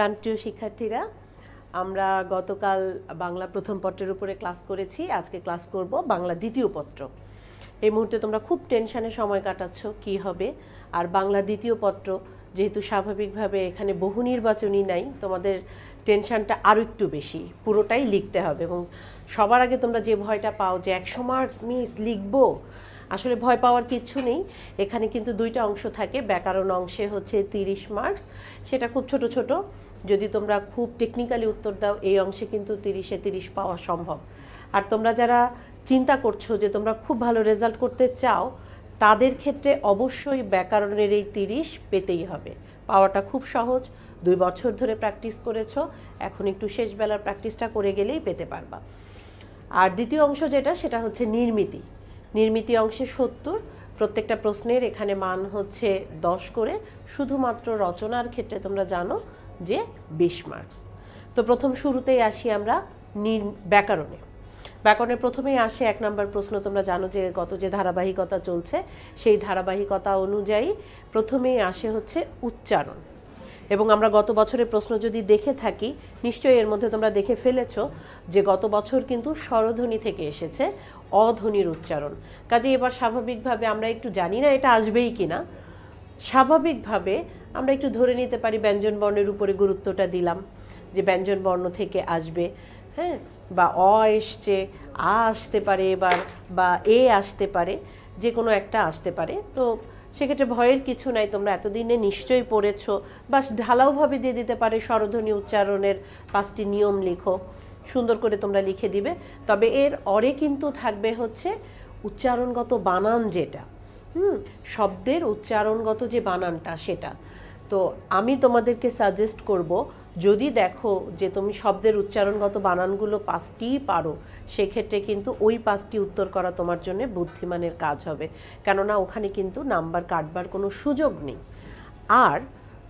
প্রান্তীয় শিক্ষার্থীরা আমরা গতকাল বাংলা প্রথম পত্রের উপরে ক্লাস করেছি আজকে ক্লাস করব বাংলা দ্বিতীয় পত্র এই মুহূর্তে তোমরা খুব টেনশানে সময় কাটাচ্ছ কি হবে আর বাংলা দ্বিতীয় পত্র যেহেতু স্বাভাবিকভাবে এখানে বহু নির্বাচনই নাই তোমাদের টেনশানটা আরও একটু বেশি পুরোটাই লিখতে হবে এবং সবার আগে তোমরা যে ভয়টা পাও যে একশো মার্কস মিস লিখবো আসলে ভয় পাওয়ার কিছু নেই এখানে কিন্তু দুইটা অংশ থাকে ব্যাকরণ অংশে হচ্ছে তিরিশ মার্কস সেটা খুব ছোট ছোট যদি তোমরা খুব টেকনিক্যালি উত্তর দাও এই অংশে কিন্তু তিরিশে তিরিশ পাওয়া সম্ভব আর তোমরা যারা চিন্তা করছো যে তোমরা খুব ভালো রেজাল্ট করতে চাও তাদের ক্ষেত্রে অবশ্যই ব্যাকরণের এই তিরিশ পেতেই হবে পাওয়াটা খুব সহজ দুই বছর ধরে প্র্যাকটিস করেছো এখন একটু শেষবেলার প্র্যাকটিসটা করে গেলেই পেতে পারবা আর দ্বিতীয় অংশ যেটা সেটা হচ্ছে নির্মিতি নির্মিতি অংশে সত্তর প্রত্যেকটা প্রশ্নের এখানে মান হচ্ছে দশ করে শুধুমাত্র রচনার ক্ষেত্রে তোমরা জানো যে বিশ মার্কস তো প্রথম শুরুতেই আসি আমরা ব্যাকরণে ব্যাকরণে প্রথমেই আসে এক নম্বর প্রশ্ন তোমরা জানো যে গত যে ধারাবাহিকতা চলছে সেই ধারাবাহিকতা অনুযায়ী প্রথমেই আসে হচ্ছে উচ্চারণ এবং আমরা গত বছরের প্রশ্ন যদি দেখে থাকি নিশ্চয়ই এর মধ্যে তোমরা দেখে ফেলেছ যে গত বছর কিন্তু স্বরধ্বনি থেকে এসেছে অধ্বনির উচ্চারণ কাজে এবার স্বাভাবিকভাবে আমরা একটু জানি না এটা আসবেই কি না স্বাভাবিকভাবে আমরা একটু ধরে নিতে পারি ব্যঞ্জন বর্ণের উপরে গুরুত্বটা দিলাম যে ব্যঞ্জন বর্ণ থেকে আসবে হ্যাঁ বা অ এসছে আ আসতে পারে এবার বা এ আসতে পারে যে কোনো একটা আসতে পারে তো সেক্ষেত্রে ভয়ের কিছু নাই তোমরা এতদিনে নিশ্চয়ই পড়েছ বা ঢালাওভাবে দিয়ে দিতে পারে স্বরধ্বনি উচ্চারণের পাঁচটি নিয়ম লিখো সুন্দর করে তোমরা লিখে দিবে তবে এর অরে কিন্তু থাকবে হচ্ছে উচ্চারণগত বানান যেটা হুম শব্দের উচ্চারণগত যে বানানটা সেটা তো আমি তোমাদেরকে সাজেস্ট করব যদি দেখো যে তুমি শব্দের উচ্চারণগত বানানগুলো পাঁচটিই পারো সেক্ষেত্রে কিন্তু ওই পাঁচটি উত্তর করা তোমার জন্য বুদ্ধিমানের কাজ হবে কেননা ওখানে কিন্তু নাম্বার কাটবার কোনো সুযোগ নেই আর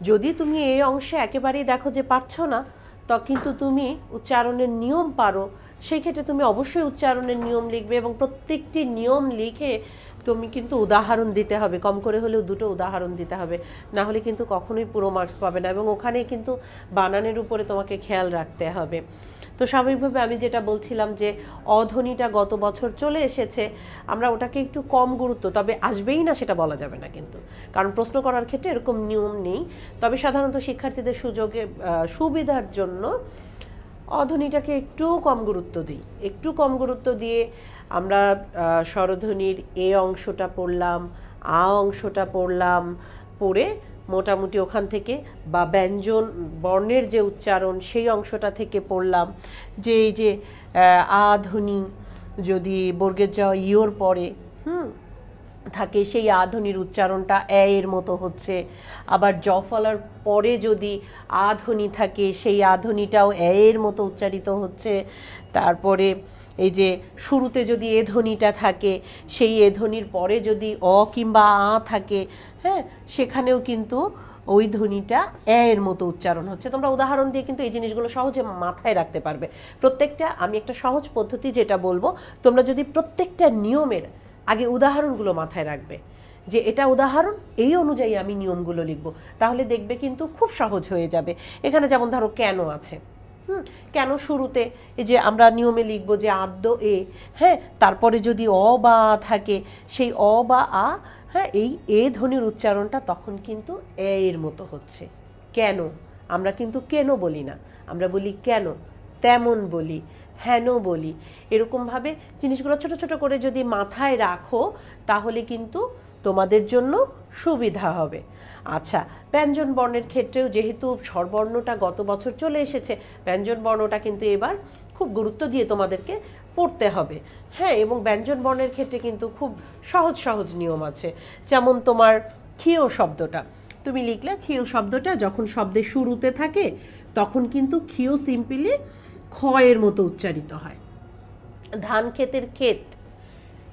যদি তুমি এই অংশে একেবারেই দেখো যে পারছো না তো কিন্তু তুমি উচ্চারণের নিয়ম পারো সেই ক্ষেত্রে তুমি অবশ্যই উচ্চারণের নিয়ম লিখবে এবং প্রত্যেকটি নিয়ম লিখে তুমি কিন্তু উদাহরণ দিতে হবে কম করে হলেও দুটো উদাহরণ দিতে হবে না হলে কিন্তু কখনোই পুরো মার্কস পাবে না এবং ওখানে কিন্তু বানানের উপরে তোমাকে খেয়াল রাখতে হবে তো স্বাভাবিকভাবে আমি যেটা বলছিলাম যে অধনিটা গত বছর চলে এসেছে আমরা ওটাকে একটু কম গুরুত্ব তবে আসবেই না সেটা বলা যাবে না কিন্তু কারণ প্রশ্ন করার ক্ষেত্রে এরকম নিয়ম নেই তবে সাধারণত শিক্ষার্থীদের সুযোগে সুবিধার জন্য অধনিটাকে একটু কম গুরুত্ব দিই একটু কম গুরুত্ব দিয়ে আমরা স্বরধ্বনির এ অংশটা পড়লাম আ অংশটা পড়লাম পড়ে মোটামুটি ওখান থেকে বা ব্যঞ্জন বর্ণের যে উচ্চারণ সেই অংশটা থেকে পড়লাম যে এই যে আ ধ্বনি যদি বর্গের যাওয়া ইয়োর পরে হুম থাকে সেই আধ্বনির উচ্চারণটা এ এর মতো হচ্ছে আবার জফলার পরে যদি আধ্বনি থাকে সেই আধ্বনিটাও এ এর মতো উচ্চারিত হচ্ছে তারপরে এই যে শুরুতে যদি এ ধ্বনিটা থাকে সেই এ ধ্বনির পরে যদি অ কিংবা আ থাকে হ্যাঁ সেখানেও কিন্তু ওই ধ্বনিটা এর মতো উচ্চারণ হচ্ছে তোমরা উদাহরণ দিয়ে কিন্তু এই জিনিসগুলো সহজে মাথায় রাখতে পারবে প্রত্যেকটা আমি একটা সহজ পদ্ধতি যেটা বলবো তোমরা যদি প্রত্যেকটা নিয়মের আগে উদাহরণগুলো মাথায় রাখবে যে এটা উদাহরণ এই অনুযায়ী আমি নিয়মগুলো লিখব তাহলে দেখবে কিন্তু খুব সহজ হয়ে যাবে এখানে যেমন ধরো কেন আছে হুম কেন শুরুতে এই যে আমরা নিয়মে লিখবো যে আদ্য এ হ্যাঁ তারপরে যদি অ বা আ থাকে সেই অ বা আ হ্যাঁ এই এ ধ্বনির উচ্চারণটা তখন কিন্তু এ এর মতো হচ্ছে কেন আমরা কিন্তু কেন বলি না আমরা বলি কেন তেমন বলি হেন বলি এরকমভাবে জিনিসগুলো ছোট ছোট করে যদি মাথায় রাখো তাহলে কিন্তু তোমাদের জন্য সুবিধা হবে আচ্ছা ব্যঞ্জন বর্ণের ক্ষেত্রেও যেহেতু স্বরবর্ণটা গত বছর চলে এসেছে ব্যঞ্জন বর্ণটা কিন্তু এবার খুব গুরুত্ব দিয়ে তোমাদেরকে পড়তে হবে হ্যাঁ এবং ব্যঞ্জন বর্ণের ক্ষেত্রে কিন্তু খুব সহজ সহজ নিয়ম আছে যেমন তোমার ক্ষীয় শব্দটা তুমি লিখলে ক্ষীয় শব্দটা যখন শব্দের শুরুতে থাকে তখন কিন্তু ক্ষীয় সিম্পলি ক্ষয়ের মতো উচ্চারিত হয় ধান ক্ষেতের ক্ষেত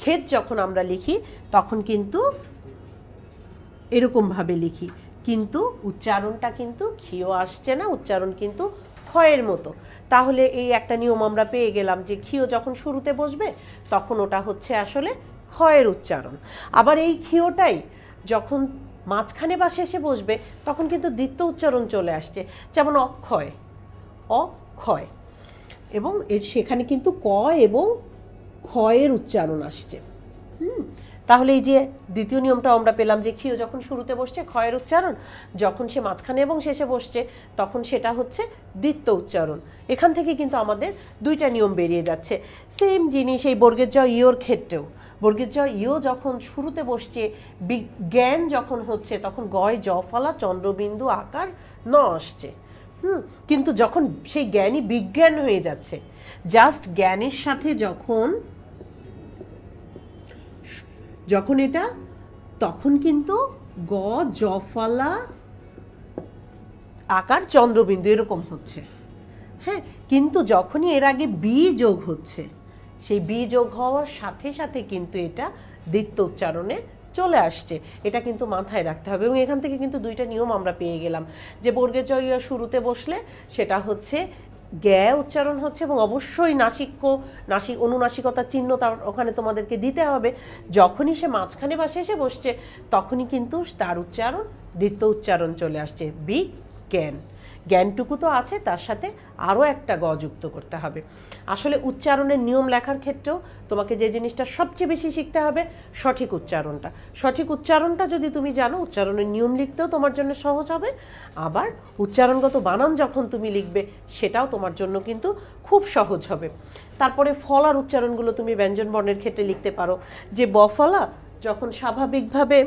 ক্ষেত যখন আমরা লিখি তখন কিন্তু এরকমভাবে লিখি কিন্তু উচ্চারণটা কিন্তু ক্ষীয় আসছে না উচ্চারণ কিন্তু ক্ষয়ের মতো তাহলে এই একটা নিয়ম আমরা পেয়ে গেলাম যে ক্ষীয় যখন শুরুতে বসবে তখন ওটা হচ্ছে আসলে ক্ষয়ের উচ্চারণ আবার এই ক্ষীয়টাই যখন মাঝখানে বা শেষে বসবে তখন কিন্তু দ্বিত্ব উচ্চারণ চলে আসছে যেমন অক্ষয় অক্ষয় এবং এর সেখানে কিন্তু ক এবং ক্ষয়ের উচ্চারণ আসছে হুম তাহলে এই যে দ্বিতীয় নিয়মটা আমরা পেলাম যে ক্ষীয় যখন শুরুতে বসছে ক্ষয়ের উচ্চারণ যখন সে মাঝখানে এবং শেষে বসছে তখন সেটা হচ্ছে দ্বিত্ব উচ্চারণ এখান থেকে কিন্তু আমাদের দুইটা নিয়ম বেরিয়ে যাচ্ছে সেম জিনিস এই বর্গের জয় ইয়োর ক্ষেত্রেও বর্গের জয় ইয়ো যখন শুরুতে বসছে জ্ঞান যখন হচ্ছে তখন গয় জফলা চন্দ্রবিন্দু আকার ন আসছে হুম কিন্তু যখন সেই জ্ঞানই বিজ্ঞান হয়ে যাচ্ছে জাস্ট জ্ঞানের সাথে যখন যখন এটা তখন কিন্তু গ জফলা আকার চন্দ্রবিন্দু এরকম হচ্ছে হ্যাঁ কিন্তু যখনই এর আগে বি যোগ হচ্ছে সেই বি যোগ হওয়ার সাথে সাথে কিন্তু এটা দ্বিত্ব উচ্চারণে চলে আসছে এটা কিন্তু মাথায় রাখতে হবে এবং এখান থেকে কিন্তু দুইটা নিয়ম আমরা পেয়ে গেলাম যে বর্গের জয় শুরুতে বসলে সেটা হচ্ছে গ্যা উচ্চারণ হচ্ছে এবং অবশ্যই নাসিক্য নাসিক অনুনাসিকতার চিহ্ন তার ওখানে তোমাদেরকে দিতে হবে যখনই সে মাঝখানে বাসে এসে বসছে তখনই কিন্তু তার উচ্চারণ দ্বিত্ব উচ্চারণ চলে আসছে বি ক্যান জ্ঞানটুকু তো আছে তার সাথে আরও একটা গ যুক্ত করতে হবে আসলে উচ্চারণের নিয়ম লেখার ক্ষেত্রেও তোমাকে যে জিনিসটা সবচেয়ে বেশি শিখতে হবে সঠিক উচ্চারণটা সঠিক উচ্চারণটা যদি তুমি জানো উচ্চারণের নিয়ম লিখতেও তোমার জন্য সহজ হবে আবার উচ্চারণগত বানান যখন তুমি লিখবে সেটাও তোমার জন্য কিন্তু খুব সহজ হবে তারপরে ফলার উচ্চারণগুলো তুমি ব্যঞ্জন বর্ণের ক্ষেত্রে লিখতে পারো যে বফলা যখন স্বাভাবিকভাবে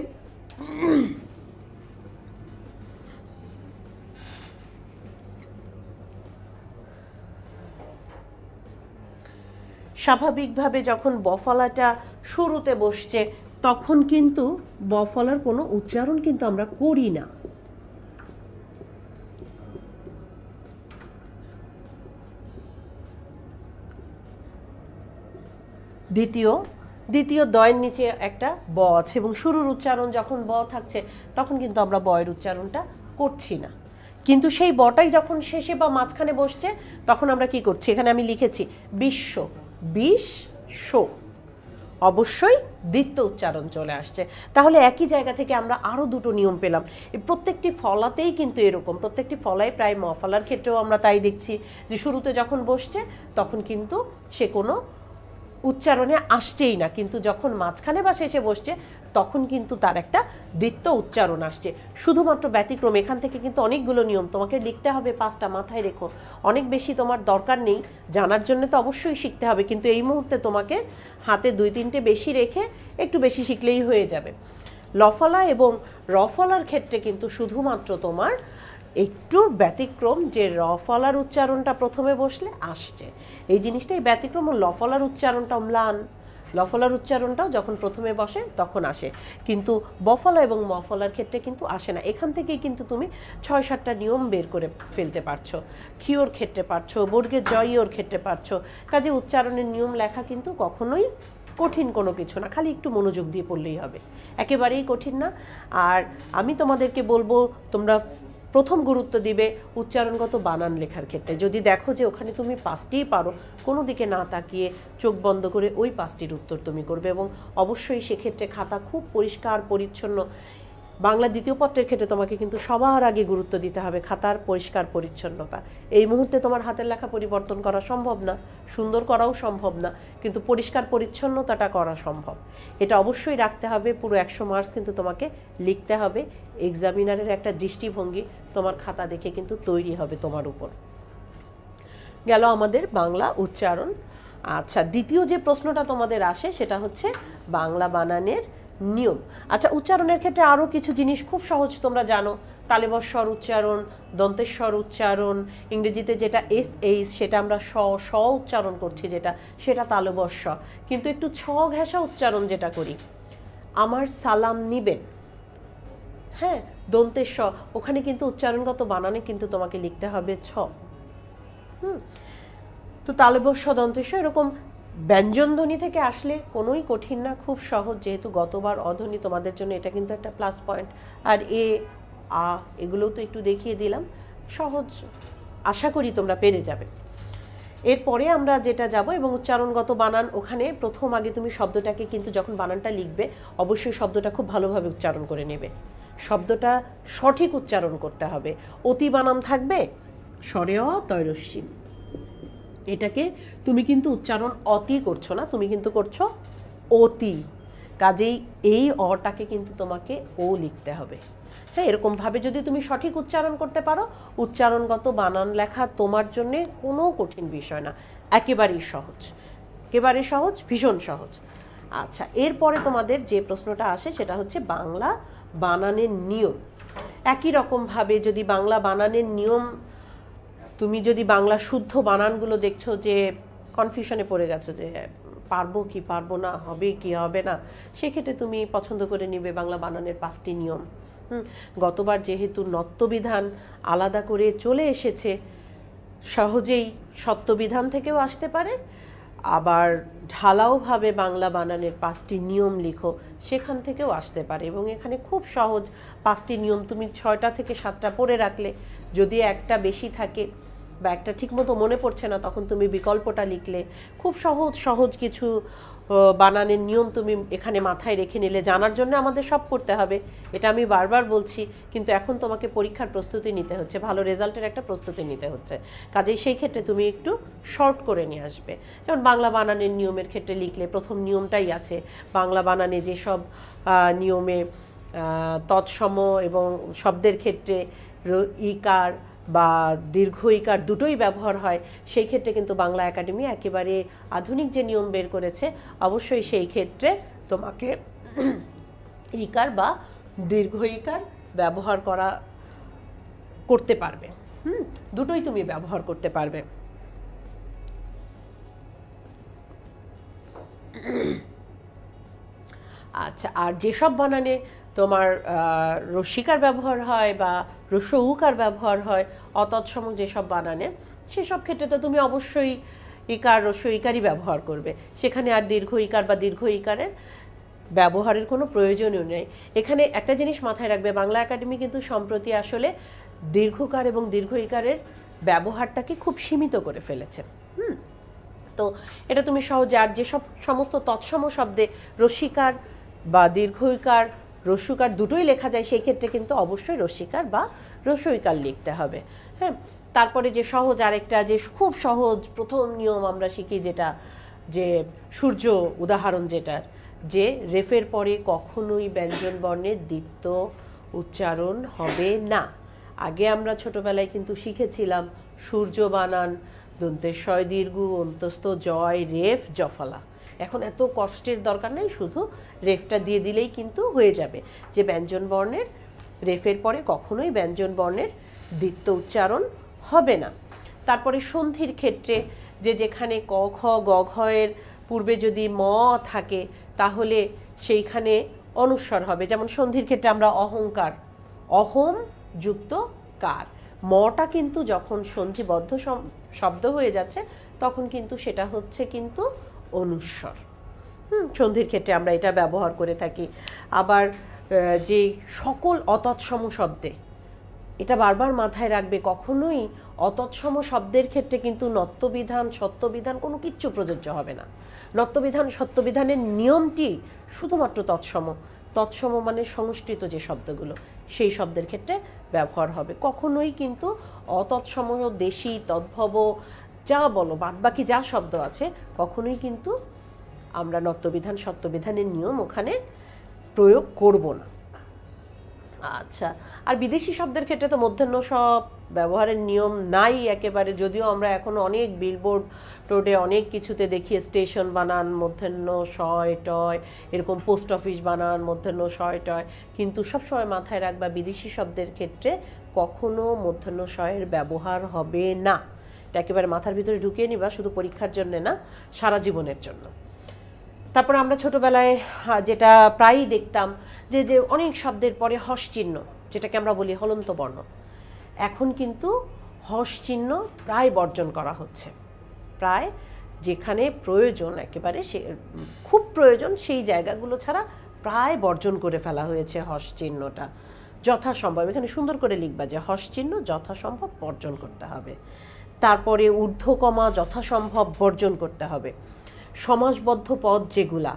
স্বাভাবিকভাবে যখন বফলাটা শুরুতে বসছে তখন কিন্তু বফলার কোনো উচ্চারণ কিন্তু আমরা করি না দ্বিতীয় দ্বিতীয় দয়ের নিচে একটা ব আছে এবং শুরুর উচ্চারণ যখন ব থাকছে তখন কিন্তু আমরা বয়ের উচ্চারণটা করছি না কিন্তু সেই বটাই যখন শেষে বা মাঝখানে বসছে তখন আমরা কি করছি এখানে আমি লিখেছি বিশ্ব বিষ শো অবশ্যই দ্বিত্ব উচ্চারণ চলে আসছে তাহলে একই জায়গা থেকে আমরা আরও দুটো নিয়ম পেলাম প্রত্যেকটি ফলাতেই কিন্তু এরকম প্রত্যেকটি ফলায় প্রায় মফলার ক্ষেত্রেও আমরা তাই দেখছি যে শুরুতে যখন বসছে তখন কিন্তু সে কোনো উচ্চারণে আসছেই না কিন্তু যখন মাঝখানে বা শেষে বসছে তখন কিন্তু তার একটা দৃত্য উচ্চারণ আসছে শুধুমাত্র ব্যতিক্রম এখান থেকে কিন্তু অনেকগুলো নিয়ম তোমাকে লিখতে হবে পাঁচটা মাথায় রেখো অনেক বেশি তোমার দরকার নেই জানার জন্য তো অবশ্যই শিখতে হবে কিন্তু এই মুহূর্তে তোমাকে হাতে দুই তিনটে বেশি রেখে একটু বেশি শিখলেই হয়ে যাবে লফলা এবং রফলার ক্ষেত্রে কিন্তু শুধুমাত্র তোমার একটু ব্যতিক্রম যে রফলার উচ্চারণটা প্রথমে বসলে আসছে এই জিনিসটাই ব্যতিক্রম ও লফলার উচ্চারণটা ম্লান লফলার উচ্চারণটাও যখন প্রথমে বসে তখন আসে কিন্তু বফলা এবং মফলার ক্ষেত্রে কিন্তু আসে না এখান থেকেই কিন্তু তুমি ছয় সাতটা নিয়ম বের করে ফেলতে পারছো ক্ষিওর ক্ষেত্রে পারছো বর্গের জয়ীয়র ক্ষেত্রে পারছো কাজে উচ্চারণের নিয়ম লেখা কিন্তু কখনোই কঠিন কোনো কিছু না খালি একটু মনোযোগ দিয়ে পড়লেই হবে একেবারেই কঠিন না আর আমি তোমাদেরকে বলবো তোমরা প্রথম গুরুত্ব দিবে উচ্চারণগত বানান লেখার ক্ষেত্রে যদি দেখো যে ওখানে তুমি পাঁচটিই পারো কোনো দিকে না তাকিয়ে চোখ বন্ধ করে ওই পাঁচটির উত্তর তুমি করবে এবং অবশ্যই সেক্ষেত্রে খাতা খুব পরিষ্কার পরিচ্ছন্ন বাংলা দ্বিতীয় পত্রের ক্ষেত্রে তোমাকে কিন্তু সবার আগে গুরুত্ব দিতে হবে খাতার পরিষ্কার পরিচ্ছন্নতা এই মুহূর্তে তোমার হাতের লেখা পরিবর্তন করা সম্ভব না সুন্দর করাও সম্ভব না কিন্তু পরিষ্কার পরিচ্ছন্নতাটা করা সম্ভব এটা অবশ্যই রাখতে হবে পুরো একশো মার্কস কিন্তু তোমাকে লিখতে হবে এক্সামিনারের একটা দৃষ্টিভঙ্গি তোমার খাতা দেখে কিন্তু তৈরি হবে তোমার উপর গেল আমাদের বাংলা উচ্চারণ আচ্ছা দ্বিতীয় যে প্রশ্নটা তোমাদের আসে সেটা হচ্ছে বাংলা বানানের নিয়ম আচ্ছা উচ্চারণের ক্ষেত্রে আরও কিছু জিনিস খুব সহজ তোমরা জানো তালেবস্বর উচ্চারণ দন্তেশ্বর উচ্চারণ ইংরেজিতে যেটা এস এইচ সেটা আমরা স স উচ্চারণ করছি যেটা সেটা তালেবস্ব কিন্তু একটু ছ ঘেঁষা উচ্চারণ যেটা করি আমার সালাম নিবেন হ্যাঁ দন্তেশ্ব ওখানে কিন্তু উচ্চারণগত বানানে কিন্তু তোমাকে লিখতে হবে ছ হুম তো তালেবস্ব দন্তেশ্ব এরকম ব্যঞ্জনধ্বনি থেকে আসলে কোনোই কঠিন না খুব সহজ যেহেতু গতবার অধ্বনি তোমাদের জন্য এটা কিন্তু একটা প্লাস পয়েন্ট আর এ আ এগুলোও তো একটু দেখিয়ে দিলাম সহজ আশা করি তোমরা পেরে যাবে এরপরে আমরা যেটা যাব এবং উচ্চারণগত বানান ওখানে প্রথম আগে তুমি শব্দটাকে কিন্তু যখন বানানটা লিখবে অবশ্যই শব্দটা খুব ভালোভাবে উচ্চারণ করে নেবে শব্দটা সঠিক উচ্চারণ করতে হবে অতি বানান থাকবে অ তৈরস্যিম এটাকে তুমি কিন্তু উচ্চারণ অতি করছো না তুমি কিন্তু করছো অতি কাজেই এই অটাকে কিন্তু তোমাকে ও লিখতে হবে হ্যাঁ এরকমভাবে যদি তুমি সঠিক উচ্চারণ করতে পারো উচ্চারণগত বানান লেখা তোমার জন্যে কোনো কঠিন বিষয় না একেবারেই সহজ একেবারে সহজ ভীষণ সহজ আচ্ছা এরপরে তোমাদের যে প্রশ্নটা আসে সেটা হচ্ছে বাংলা বানানের নিয়ম একই রকমভাবে যদি বাংলা বানানের নিয়ম তুমি যদি বাংলা শুদ্ধ বানানগুলো দেখছো যে কনফিউশনে পড়ে গেছো যে পারবো কি পারবো না হবে কি হবে না সেক্ষেত্রে তুমি পছন্দ করে নিবে বাংলা বানানের পাঁচটি নিয়ম হুম গতবার যেহেতু নত্যবিধান আলাদা করে চলে এসেছে সহজেই সত্যবিধান থেকেও আসতে পারে আবার ঢালাওভাবে বাংলা বানানের পাঁচটি নিয়ম লিখো সেখান থেকেও আসতে পারে এবং এখানে খুব সহজ পাঁচটি নিয়ম তুমি ছয়টা থেকে সাতটা পড়ে রাখলে যদি একটা বেশি থাকে বা একটা ঠিকমতো মনে পড়ছে না তখন তুমি বিকল্পটা লিখলে খুব সহজ সহজ কিছু বানানের নিয়ম তুমি এখানে মাথায় রেখে নিলে জানার জন্য আমাদের সব করতে হবে এটা আমি বারবার বলছি কিন্তু এখন তোমাকে পরীক্ষার প্রস্তুতি নিতে হচ্ছে ভালো রেজাল্টের একটা প্রস্তুতি নিতে হচ্ছে কাজেই সেই ক্ষেত্রে তুমি একটু শর্ট করে নিয়ে আসবে যেমন বাংলা বানানের নিয়মের ক্ষেত্রে লিখলে প্রথম নিয়মটাই আছে বাংলা বানানে যেসব নিয়মে তৎসম এবং শব্দের ক্ষেত্রে ইকার বা দীর্ঘ ইকার দুটোই ব্যবহার হয় সেই ক্ষেত্রে কিন্তু বাংলা একাডেমি একেবারে আধুনিক যে নিয়ম বের করেছে অবশ্যই সেই ক্ষেত্রে তোমাকে ইকার বা দীর্ঘ ইকার ব্যবহার করা করতে পারবে হুম দুটোই তুমি ব্যবহার করতে পারবে আচ্ছা আর যেসব বানানে তোমার রসিকার ব্যবহার হয় বা রসৌকার ব্যবহার হয় অতৎসম যেসব বানানে সেসব ক্ষেত্রে তো তুমি অবশ্যই ইকার রস্য ইকারই ব্যবহার করবে সেখানে আর দীর্ঘ ইকার বা দীর্ঘ ইকারের ব্যবহারের কোনো প্রয়োজনীয় নেই এখানে একটা জিনিস মাথায় রাখবে বাংলা একাডেমি কিন্তু সম্প্রতি আসলে দীর্ঘকার এবং দীর্ঘ ইকারের ব্যবহারটাকে খুব সীমিত করে ফেলেছে হুম তো এটা তুমি সহজে আর যেসব সমস্ত তৎসম শব্দে রসিকার বা ইকার রস্যুকার দুটোই লেখা যায় সেই ক্ষেত্রে কিন্তু অবশ্যই রস্যিকার বা রসইকার লিখতে হবে হ্যাঁ তারপরে যে সহজ আরেকটা যে খুব সহজ প্রথম নিয়ম আমরা শিখি যেটা যে সূর্য উদাহরণ যেটার যে রেফের পরে কখনোই ব্যঞ্জন বর্ণের দীপ্ত উচ্চারণ হবে না আগে আমরা ছোটবেলায় কিন্তু শিখেছিলাম সূর্য বানান দন্তেশ্বয় দীর্ঘ অন্তস্থ জয় রেফ জফলা এখন এত কষ্টের দরকার নেই শুধু রেফটা দিয়ে দিলেই কিন্তু হয়ে যাবে যে ব্যঞ্জন বর্ণের রেফের পরে কখনোই ব্যঞ্জন বর্ণের দ্বিত্ব উচ্চারণ হবে না তারপরে সন্ধির ক্ষেত্রে যে যেখানে ক খ গ ঘ এর পূর্বে যদি ম থাকে তাহলে সেইখানে অনুস্বর হবে যেমন সন্ধির ক্ষেত্রে আমরা অহংকার অহম যুক্ত কার মটা কিন্তু যখন সন্ধিবদ্ধ শব্দ হয়ে যাচ্ছে তখন কিন্তু সেটা হচ্ছে কিন্তু অনুস্বর হুম সন্ধির ক্ষেত্রে আমরা এটা ব্যবহার করে থাকি আবার যে সকল অতৎসম শব্দে এটা বারবার মাথায় রাখবে কখনোই অতৎসম শব্দের ক্ষেত্রে কিন্তু নত্যবিধান সত্যবিধান কোনো কিচ্ছু প্রযোজ্য হবে না নত্যবিধান সত্যবিধানের নিয়মটি শুধুমাত্র তৎসম তৎসম মানে সংস্কৃত যে শব্দগুলো সেই শব্দের ক্ষেত্রে ব্যবহার হবে কখনোই কিন্তু অতৎসম দেশি তদ্ভব যা বলো বাদ বাকি যা শব্দ আছে কখনোই কিন্তু আমরা নত্যবিধান সত্যবিধানের নিয়ম ওখানে প্রয়োগ করব না আচ্ছা আর বিদেশি শব্দের ক্ষেত্রে তো মধ্যাহ্ন সব ব্যবহারের নিয়ম নাই একেবারে যদিও আমরা এখন অনেক বিলবোর্ড টোডে অনেক কিছুতে দেখি স্টেশন বানান মধ্যাহ্ন শয় টয় এরকম পোস্ট অফিস বানান মধ্যাহ্ন শয় টয় কিন্তু সবসময় মাথায় রাখবা বিদেশি শব্দের ক্ষেত্রে কখনো মধ্যাহ্ন শয়ের ব্যবহার হবে না একেবারে মাথার ভিতরে ঢুকিয়ে নিবা শুধু পরীক্ষার জন্য না সারা জীবনের জন্য তারপর আমরা ছোটবেলায় যেটা প্রায়ই দেখতাম যে যে অনেক শব্দের পরে হস চিহ্ন যেটাকে আমরা বলি হলন্ত বর্ণ এখন কিন্তু হস চিহ্ন প্রায় বর্জন করা হচ্ছে প্রায় যেখানে প্রয়োজন একেবারে সে খুব প্রয়োজন সেই জায়গাগুলো ছাড়া প্রায় বর্জন করে ফেলা হয়েছে হস চিহ্নটা যথাসম্ভব এখানে সুন্দর করে লিখবা যে হস চিহ্ন যথাসম্ভব বর্জন করতে হবে তারপরে ঊর্ধ্বকমা যথাসম্ভব বর্জন করতে হবে সমাজবদ্ধ পদ যেগুলা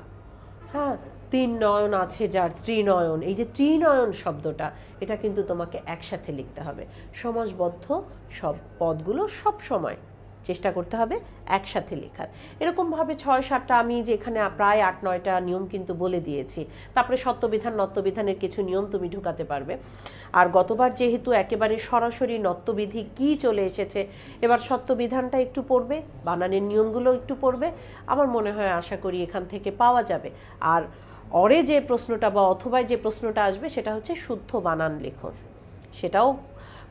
হ্যাঁ তিন নয়ন আছে যার ত্রিনয়ন এই যে ত্রিনয়ন শব্দটা এটা কিন্তু তোমাকে একসাথে লিখতে হবে সমাজবদ্ধ সব পদগুলো সব সময় চেষ্টা করতে হবে একসাথে লেখার এরকমভাবে ছয় সাতটা আমি যেখানে প্রায় আট নয়টা নিয়ম কিন্তু বলে দিয়েছি তারপরে সত্যবিধান নত্যবিধানের কিছু নিয়ম তুমি ঢুকাতে পারবে আর গতবার যেহেতু একেবারে সরাসরি নত্যবিধি কি চলে এসেছে এবার সত্যবিধানটা একটু পড়বে বানানের নিয়মগুলো একটু পড়বে আমার মনে হয় আশা করি এখান থেকে পাওয়া যাবে আর অরে যে প্রশ্নটা বা অথবা যে প্রশ্নটা আসবে সেটা হচ্ছে শুদ্ধ বানান লেখন সেটাও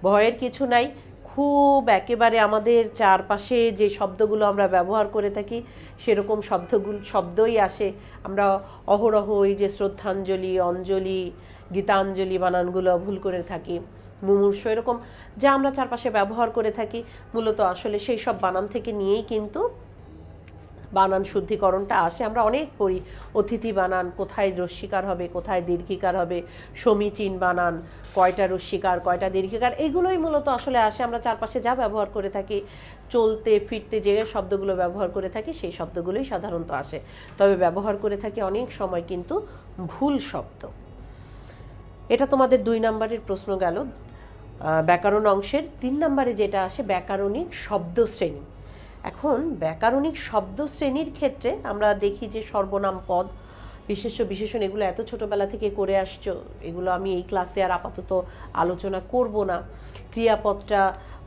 ভয়ের কিছু নাই খুব একেবারে আমাদের চারপাশে যে শব্দগুলো আমরা ব্যবহার করে থাকি সেরকম শব্দগুলো শব্দই আসে আমরা অহরহ এই যে শ্রদ্ধাঞ্জলি অঞ্জলি গীতাঞ্জলি বানানগুলো ভুল করে থাকি মুমূর্ষ এরকম যা আমরা চারপাশে ব্যবহার করে থাকি মূলত আসলে সেই সব বানান থেকে নিয়েই কিন্তু বানান শুদ্ধিকরণটা আসে আমরা অনেক পড়ি অতিথি বানান কোথায় রস্যিকার হবে কোথায় দীর্ঘিকার হবে সমীচীন বানান কয়টা রশ্মিকার কয়টা দীর্ঘিকার এগুলোই মূলত আসলে আসে আমরা চারপাশে যা ব্যবহার করে থাকি চলতে ফিরতে যে শব্দগুলো ব্যবহার করে থাকি সেই শব্দগুলোই সাধারণত আসে তবে ব্যবহার করে থাকি অনেক সময় কিন্তু ভুল শব্দ এটা তোমাদের দুই নম্বরের প্রশ্ন গেল ব্যাকরণ অংশের তিন নম্বরে যেটা আসে ব্যাকরণিক শব্দশ্রেণী এখন ব্যাকরণিক শব্দ শ্রেণীর ক্ষেত্রে আমরা দেখি যে সর্বনাম পদ বিশেষ বিশেষণ এগুলো এত ছোটোবেলা থেকে করে আসছো এগুলো আমি এই ক্লাসে আর আপাতত আলোচনা করব না ক্রিয়াপদটা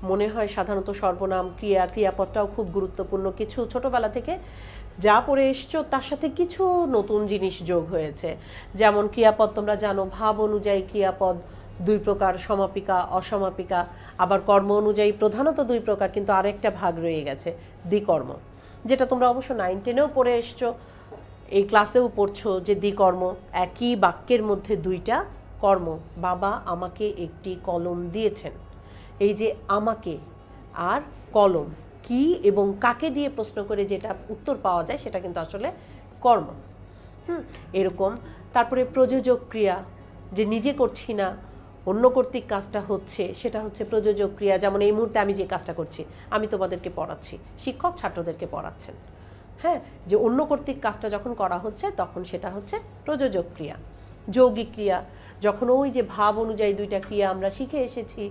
মনে হয় সাধারণত সর্বনাম ক্রিয়া ক্রিয়াপদটাও খুব গুরুত্বপূর্ণ কিছু ছোটোবেলা থেকে যা পড়ে এসছো তার সাথে কিছু নতুন জিনিস যোগ হয়েছে যেমন ক্রিয়াপদ তোমরা জানো ভাব অনুযায়ী ক্রিয়াপদ দুই প্রকার সমাপিকা অসমাপিকা আবার কর্ম অনুযায়ী প্রধানত দুই প্রকার কিন্তু আরেকটা ভাগ রয়ে গেছে দ্বিকর্ম যেটা তোমরা অবশ্য নাইন টেনেও পড়ে এসছো এই ক্লাসেও পড়ছো যে দ্বিকর্ম একই বাক্যের মধ্যে দুইটা কর্ম বাবা আমাকে একটি কলম দিয়েছেন এই যে আমাকে আর কলম কি এবং কাকে দিয়ে প্রশ্ন করে যেটা উত্তর পাওয়া যায় সেটা কিন্তু আসলে কর্ম হুম এরকম তারপরে প্রযোজক ক্রিয়া যে নিজে করছি না অন্য কর্তৃক কাজটা হচ্ছে সেটা হচ্ছে প্রযোজক ক্রিয়া যেমন এই মুহূর্তে আমি যে কাজটা করছি আমি তোমাদেরকে পড়াচ্ছি শিক্ষক ছাত্রদেরকে পড়াচ্ছেন হ্যাঁ যে অন্য কর্তৃক কাজটা যখন করা হচ্ছে তখন সেটা হচ্ছে প্রযোজক ক্রিয়া যৌগিক ক্রিয়া যখন ওই যে ভাব অনুযায়ী দুইটা ক্রিয়া আমরা শিখে এসেছি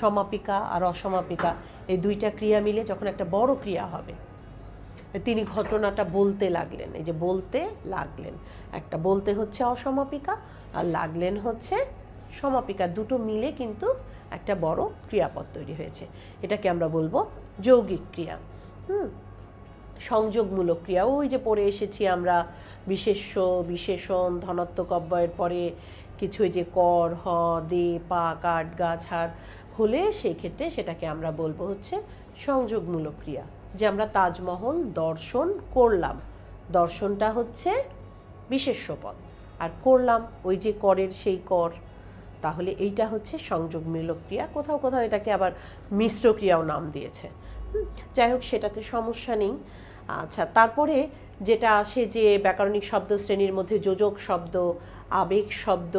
সমাপিকা আর অসমাপিকা এই দুইটা ক্রিয়া মিলে যখন একটা বড় ক্রিয়া হবে তিনি ঘটনাটা বলতে লাগলেন এই যে বলতে লাগলেন একটা বলতে হচ্ছে অসমাপিকা আর লাগলেন হচ্ছে সমাপিকা দুটো মিলে কিন্তু একটা বড় ক্রিয়াপদ তৈরি হয়েছে এটাকে আমরা বলবো যৌগিক ক্রিয়া হুম সংযোগমূলক ক্রিয়া ওই যে পড়ে এসেছি আমরা বিশেষ্য বিশেষণ ধনাত্মক অব্যয়ের পরে কিছু যে কর হ দে পা কাঠ গা ছাড় হলে সেই ক্ষেত্রে সেটাকে আমরা বলবো হচ্ছে সংযোগমূলক ক্রিয়া যে আমরা তাজমহল দর্শন করলাম দর্শনটা হচ্ছে বিশেষ্য পদ আর করলাম ওই যে করের সেই কর তাহলে এইটা হচ্ছে সংযোগ মিলক ক্রিয়া কোথাও কোথাও এটাকে আবার মিশ্র ক্রিয়াও নাম দিয়েছে যাই হোক সেটাতে সমস্যা নেই আচ্ছা তারপরে যেটা আসে যে ব্যাকরণিক শব্দ শ্রেণীর মধ্যে যোজক শব্দ আবেগ শব্দ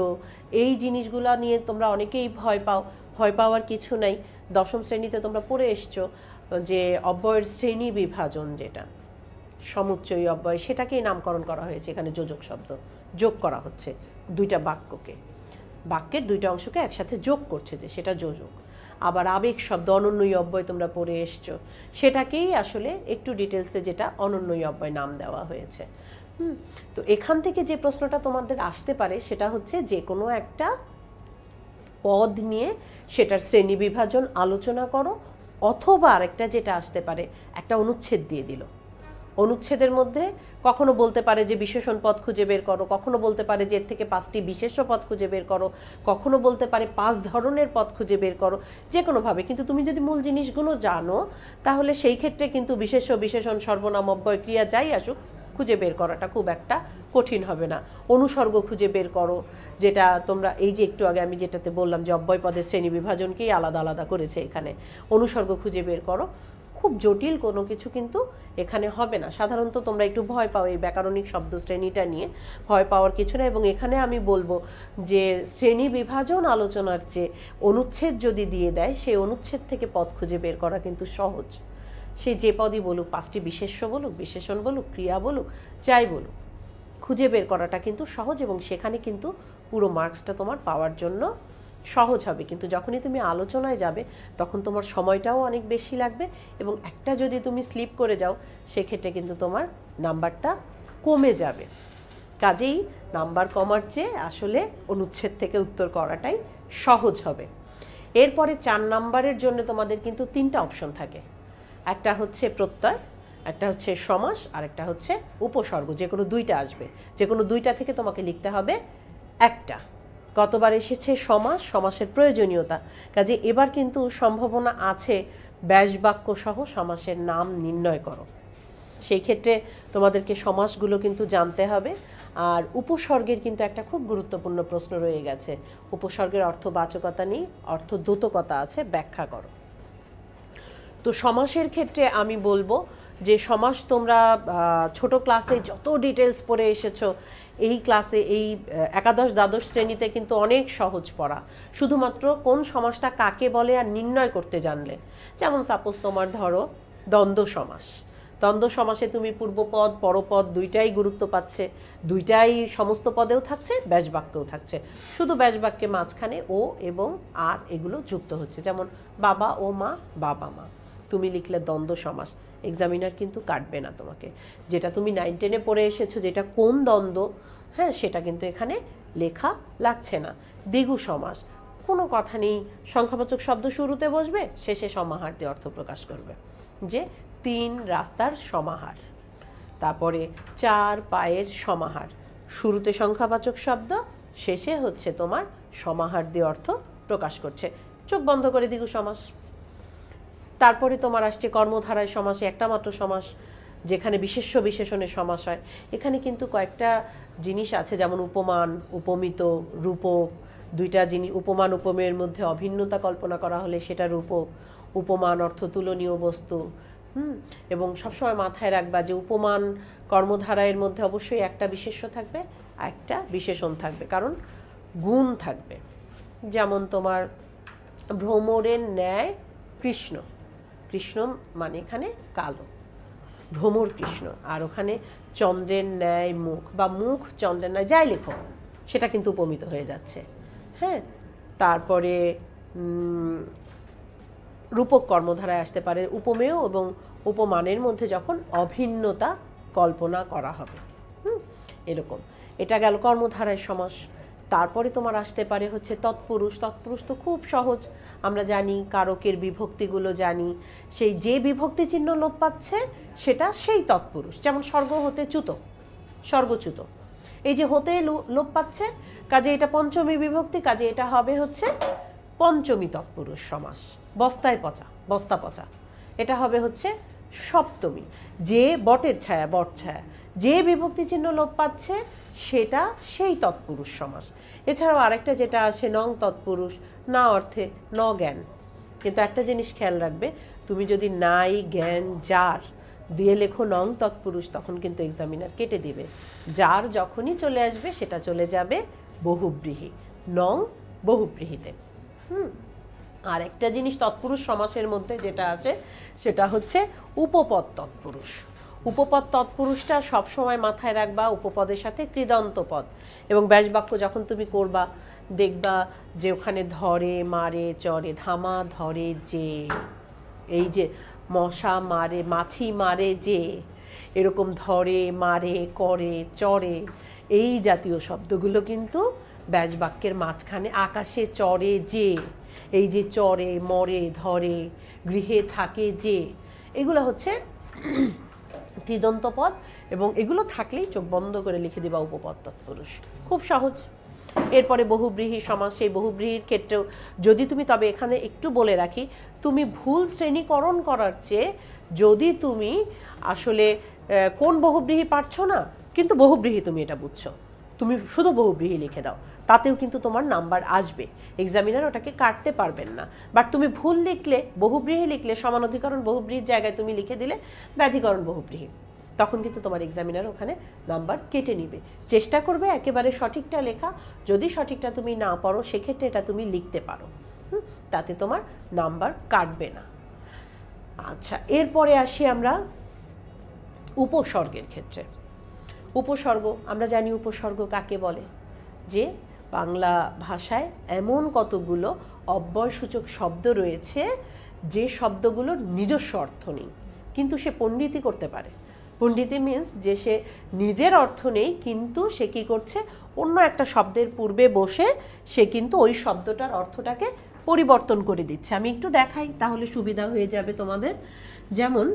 এই জিনিসগুলো নিয়ে তোমরা অনেকেই ভয় পাও ভয় পাওয়ার কিছু নাই দশম শ্রেণীতে তোমরা পড়ে এসছো যে অব্যয়ের শ্রেণী বিভাজন যেটা সমুচ্চয়ী অব্যয় সেটাকেই নামকরণ করা হয়েছে এখানে যোজক শব্দ যোগ করা হচ্ছে দুইটা বাক্যকে বাক্যের দুইটা অংশকে একসাথে যোগ করছে যে সেটা যোজক আবার আবেগ শব্দ অনন্যই অব্যয় তোমরা পড়ে এসছো সেটাকেই আসলে একটু ডিটেলসে যেটা অনন্যই অব্যয় নাম দেওয়া হয়েছে হুম তো এখান থেকে যে প্রশ্নটা তোমাদের আসতে পারে সেটা হচ্ছে যে কোনো একটা পদ নিয়ে সেটার শ্রেণী বিভাজন আলোচনা করো অথবা আরেকটা যেটা আসতে পারে একটা অনুচ্ছেদ দিয়ে দিল অনুচ্ছেদের মধ্যে কখনো বলতে পারে যে বিশেষণ পদ খুঁজে বের করো কখনো বলতে পারে যে এর থেকে পাঁচটি বিশেষ্য পদ খুঁজে বের করো কখনো বলতে পারে পাঁচ ধরনের পদ খুঁজে বের করো যে কোনোভাবে কিন্তু তুমি যদি মূল জিনিসগুলো জানো তাহলে সেই ক্ষেত্রে কিন্তু বিশেষ বিশেষণ সর্বনাম অব্যয় ক্রিয়া যাই আসুক খুঁজে বের করাটা খুব একটা কঠিন হবে না অনুসর্গ খুঁজে বের করো যেটা তোমরা এই যে একটু আগে আমি যেটাতে বললাম যে অব্যয় পদের শ্রেণী বিভাজনকেই আলাদা আলাদা করেছে এখানে অনুসর্গ খুঁজে বের করো খুব জটিল কোনো কিছু কিন্তু এখানে হবে না সাধারণত তোমরা একটু ভয় পাও এই ব্যাকরণিক শব্দ শ্রেণীটা নিয়ে ভয় পাওয়ার কিছু না এবং এখানে আমি বলবো যে শ্রেণী বিভাজন আলোচনার যে অনুচ্ছেদ যদি দিয়ে দেয় সেই অনুচ্ছেদ থেকে পথ খুঁজে বের করা কিন্তু সহজ সে যে পদই বলুক পাঁচটি বিশেষ্য বলুক বিশেষণ বলুক ক্রিয়া বলুক যাই বলুক খুঁজে বের করাটা কিন্তু সহজ এবং সেখানে কিন্তু পুরো মার্কসটা তোমার পাওয়ার জন্য সহজ হবে কিন্তু যখনই তুমি আলোচনায় যাবে তখন তোমার সময়টাও অনেক বেশি লাগবে এবং একটা যদি তুমি স্লিপ করে যাও সেক্ষেত্রে কিন্তু তোমার নাম্বারটা কমে যাবে কাজেই নাম্বার কমার চেয়ে আসলে অনুচ্ছেদ থেকে উত্তর করাটাই সহজ হবে এরপরে চার নাম্বারের জন্য তোমাদের কিন্তু তিনটা অপশন থাকে একটা হচ্ছে প্রত্যয় একটা হচ্ছে সমাস আর একটা হচ্ছে উপসর্গ যে কোনো দুইটা আসবে যে কোনো দুইটা থেকে তোমাকে লিখতে হবে একটা গতবার এসেছে সমাস সমাসের প্রয়োজনীয়তা কাজে এবার কিন্তু সম্ভাবনা আছে ব্যাসবাক্য সহ সমাসের নাম নির্ণয় করো সেই ক্ষেত্রে তোমাদেরকে সমাসগুলো কিন্তু জানতে হবে আর উপসর্গের কিন্তু একটা খুব গুরুত্বপূর্ণ প্রশ্ন রয়ে গেছে উপসর্গের অর্থ বাচকতা নেই অর্থ দ্রুতকতা আছে ব্যাখ্যা করো তো সমাসের ক্ষেত্রে আমি বলবো যে সমাজ তোমরা ছোট ক্লাসে যত ডিটেলস পড়ে এসেছো এই ক্লাসে এই একাদশ দ্বাদশ শ্রেণীতে কিন্তু অনেক সহজ পড়া শুধুমাত্র কোন সমাজটা কাকে বলে আর নির্ণয় করতে জানলে যেমন সাপোজ তোমার ধরো দ্বন্দ্ব সমাস দ্বন্দ্ব সমাসে তুমি পূর্বপদ পরপদ দুইটাই গুরুত্ব পাচ্ছে দুইটাই সমস্ত পদেও থাকছে ব্যাসবাক্যেও থাকছে শুধু ব্যাসবাক্যে মাঝখানে ও এবং আর এগুলো যুক্ত হচ্ছে যেমন বাবা ও মা বাবা মা তুমি লিখলে দ্বন্দ্ব সমাস এক্সামিনার কিন্তু কাটবে না তোমাকে যেটা তুমি নাইন টেনে পড়ে এসেছো যেটা কোন দ্বন্দ্ব হ্যাঁ সেটা কিন্তু এখানে লেখা লাগছে না দ্বিগু সমাস কোনো কথা নেই সংখ্যাবাচক শব্দ শুরুতে বসবে শেষে সমাহার দিয়ে অর্থ প্রকাশ করবে যে তিন রাস্তার সমাহার তারপরে চার পায়ের সমাহার শুরুতে সংখ্যাবাচক শব্দ শেষে হচ্ছে তোমার সমাহার দিয়ে অর্থ প্রকাশ করছে চোখ বন্ধ করে দিগু সমাস তারপরে তোমার আসছে কর্মধারায় সমাসে একটা মাত্র সমাস যেখানে বিশেষ্য বিশেষণের সমাস হয় এখানে কিন্তু কয়েকটা জিনিস আছে যেমন উপমান উপমিত রূপক দুইটা জিনিস উপমান উপমের মধ্যে অভিন্নতা কল্পনা করা হলে সেটা রূপক উপমান অর্থ তুলনীয় বস্তু হুম এবং সবসময় মাথায় রাখবা যে উপমান কর্মধারায়ের মধ্যে অবশ্যই একটা বিশেষ্য থাকবে একটা বিশেষণ থাকবে কারণ গুণ থাকবে যেমন তোমার ভ্রমরের ন্যায় কৃষ্ণ কৃষ্ণ মানে এখানে কালো ভ্রমর কৃষ্ণ আর ওখানে চন্দ্রের ন্যায় মুখ বা মুখ চন্দ্রের ন্যায় যাই লেখো সেটা কিন্তু উপমিত হয়ে যাচ্ছে হ্যাঁ তারপরে রূপক কর্মধারায় আসতে পারে উপমেয় এবং উপমানের মধ্যে যখন অভিন্নতা কল্পনা করা হবে হুম এরকম এটা গেল কর্মধারায় সমাস তারপরে তোমার আসতে পারে হচ্ছে তৎপুরুষ তৎপুরুষ তো খুব সহজ আমরা জানি কারকের বিভক্তিগুলো জানি সেই যে বিভক্তি চিহ্ন লোপ পাচ্ছে সেটা সেই তৎপুরুষ যেমন স্বর্গ হতে চ্যুত স্বর্গচ্যুত এই যে হতে লোপ পাচ্ছে কাজে এটা পঞ্চমী বিভক্তি কাজে এটা হবে হচ্ছে পঞ্চমী তৎপুরুষ সমাস বস্তায় পচা বস্তা পচা এটা হবে হচ্ছে সপ্তমী যে বটের ছায়া বট ছায়া যে বিভক্তি চিহ্ন লোপ পাচ্ছে সেটা সেই তৎপুরুষ সমাস এছাড়াও আরেকটা যেটা আছে নং তৎপুরুষ না অর্থে ন জ্ঞান কিন্তু একটা জিনিস খেয়াল রাখবে তুমি যদি নাই জ্ঞান যার দিয়ে লেখো নং তৎপুরুষ তখন কিন্তু এক্সামিনার কেটে দিবে যার যখনই চলে আসবে সেটা চলে যাবে বহুব্রীহি নং বহুব্রীহিতে হুম আর একটা জিনিস তৎপুরুষ সমাসের মধ্যে যেটা আছে সেটা হচ্ছে উপপদ তৎপুরুষ উপপদ তৎপুরুষটা সবসময় মাথায় রাখবা উপপদের সাথে কৃদন্ত পদ এবং ব্যাসবাক্য যখন তুমি করবা দেখবা যে ওখানে ধরে মারে চরে ধামা ধরে যে এই যে মশা মারে মাছি মারে যে এরকম ধরে মারে করে চরে এই জাতীয় শব্দগুলো কিন্তু ব্যাসবাক্যের মাঝখানে আকাশে চড়ে যে এই যে চড়ে মরে ধরে গৃহে থাকে যে এগুলো হচ্ছে ত্রিদন্ত পদ এবং এগুলো থাকলেই চোখ বন্ধ করে লিখে দেবা উপপদ তৎপুরুষ খুব সহজ এরপরে বহুব্রীহী সমাজ সেই বহুব্রীহীর ক্ষেত্রেও যদি তুমি তবে এখানে একটু বলে রাখি তুমি ভুল শ্রেণীকরণ করার চেয়ে যদি তুমি আসলে কোন বহুব্রীহী পারছো না কিন্তু বহুব্রীহী তুমি এটা বুঝছো তুমি শুধু বহুব্রীহী লিখে দাও তাতেও কিন্তু তোমার নাম্বার আসবে এক্সামিনার ওটাকে কাটতে পারবেন না বাট তুমি ভুল লিখলে বহুব্রীহে লিখলে সমানাধিকরণ বহুব্রীহির জায়গায় তুমি লিখে দিলে ব্যাধিকরণ বহুব্রীহী তখন কিন্তু তোমার এক্সামিনার ওখানে নাম্বার কেটে নিবে চেষ্টা করবে একেবারে সঠিকটা লেখা যদি সঠিকটা তুমি না পারো সেক্ষেত্রে এটা তুমি লিখতে পারো তাতে তোমার নাম্বার কাটবে না আচ্ছা এরপরে আসি আমরা উপসর্গের ক্ষেত্রে উপসর্গ আমরা জানি উপসর্গ কাকে বলে যে বাংলা ভাষায় এমন কতগুলো অব্যয়সূচক শব্দ রয়েছে যে শব্দগুলোর নিজস্ব অর্থ নেই কিন্তু সে পণ্ডিতই করতে পারে পণ্ডিতি মিন্স যে সে নিজের অর্থ নেই কিন্তু সে কি করছে অন্য একটা শব্দের পূর্বে বসে সে কিন্তু ওই শব্দটার অর্থটাকে পরিবর্তন করে দিচ্ছে আমি একটু দেখাই তাহলে সুবিধা হয়ে যাবে তোমাদের যেমন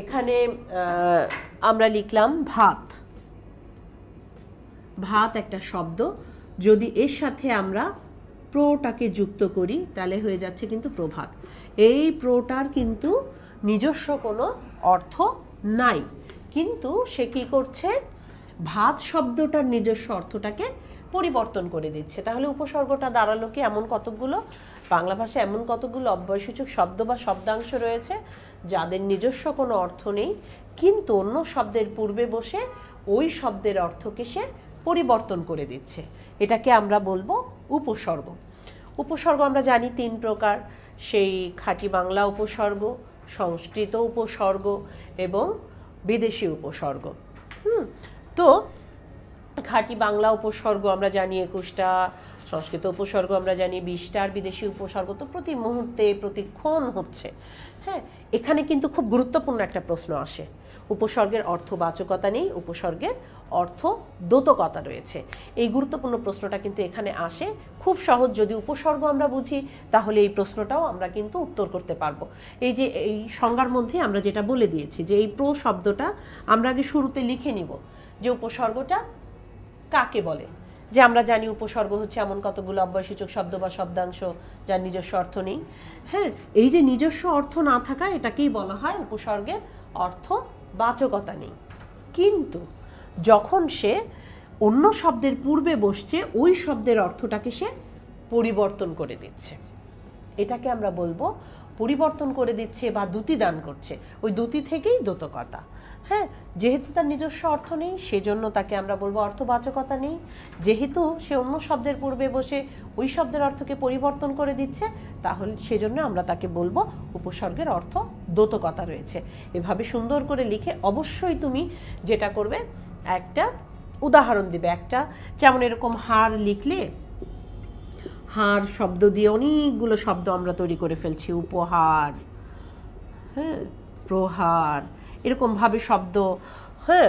এখানে আমরা লিখলাম ভাত ভাত একটা শব্দ যদি এর সাথে আমরা প্রোটাকে যুক্ত করি তাহলে হয়ে যাচ্ছে কিন্তু প্রভাত এই প্রোটার কিন্তু নিজস্ব কোনো অর্থ নাই কিন্তু সে কী করছে ভাত শব্দটার নিজস্ব অর্থটাকে পরিবর্তন করে দিচ্ছে তাহলে উপসর্গটা দাঁড়ালো কি এমন কতকগুলো বাংলা ভাষায় এমন কতগুলো অব্যয়সূচক শব্দ বা শব্দাংশ রয়েছে যাদের নিজস্ব কোনো অর্থ নেই কিন্তু অন্য শব্দের পূর্বে বসে ওই শব্দের অর্থকে সে পরিবর্তন করে দিচ্ছে এটাকে আমরা বলবো উপসর্গ উপসর্গ আমরা জানি তিন প্রকার সেই খাঁটি বাংলা উপসর্গ সংস্কৃত উপসর্গ এবং বিদেশি উপসর্গ হুম তো খাঁটি বাংলা উপসর্গ আমরা জানি একুশটা সংস্কৃত উপসর্গ আমরা জানি বিশটা আর বিদেশি উপসর্গ তো প্রতি মুহূর্তে প্রতিক্ষণ হচ্ছে হ্যাঁ এখানে কিন্তু খুব গুরুত্বপূর্ণ একটা প্রশ্ন আসে উপসর্গের অর্থ বাচকতা নেই উপসর্গের অর্থ দ্যোতকতা রয়েছে এই গুরুত্বপূর্ণ প্রশ্নটা কিন্তু এখানে আসে খুব সহজ যদি উপসর্গ আমরা বুঝি তাহলে এই প্রশ্নটাও আমরা কিন্তু উত্তর করতে পারবো এই যে এই সংজ্ঞার মধ্যে আমরা যেটা বলে দিয়েছি যে এই প্র শব্দটা আমরা আগে শুরুতে লিখে নিব যে উপসর্গটা কাকে বলে যে আমরা জানি উপসর্গ হচ্ছে এমন কতগুলো অব্যয়সূচক শব্দ বা শব্দাংশ যার নিজস্ব অর্থ নেই হ্যাঁ এই যে নিজস্ব অর্থ না থাকা এটাকেই বলা হয় উপসর্গের অর্থ বাচকতা নেই কিন্তু যখন সে অন্য শব্দের পূর্বে বসছে ওই শব্দের অর্থটাকে সে পরিবর্তন করে দিচ্ছে এটাকে আমরা বলবো পরিবর্তন করে দিচ্ছে বা দ্যুতি দান করছে ওই দ্যুতি থেকেই দোতকতা হ্যাঁ যেহেতু তার নিজস্ব অর্থ নেই সেজন্য তাকে আমরা বলবো অর্থবাচকতা নেই যেহেতু সে অন্য শব্দের পূর্বে বসে ওই শব্দের অর্থকে পরিবর্তন করে দিচ্ছে তাহলে সেজন্য আমরা তাকে বলবো উপসর্গের অর্থ দোতকতা রয়েছে এভাবে সুন্দর করে লিখে অবশ্যই তুমি যেটা করবে একটা উদাহরণ দিবে একটা যেমন এরকম হার লিখলে হার শব্দ দিয়ে অনেকগুলো শব্দ আমরা তৈরি করে ফেলছি উপহার হ্যাঁ প্রহার এরকমভাবে শব্দ হ্যাঁ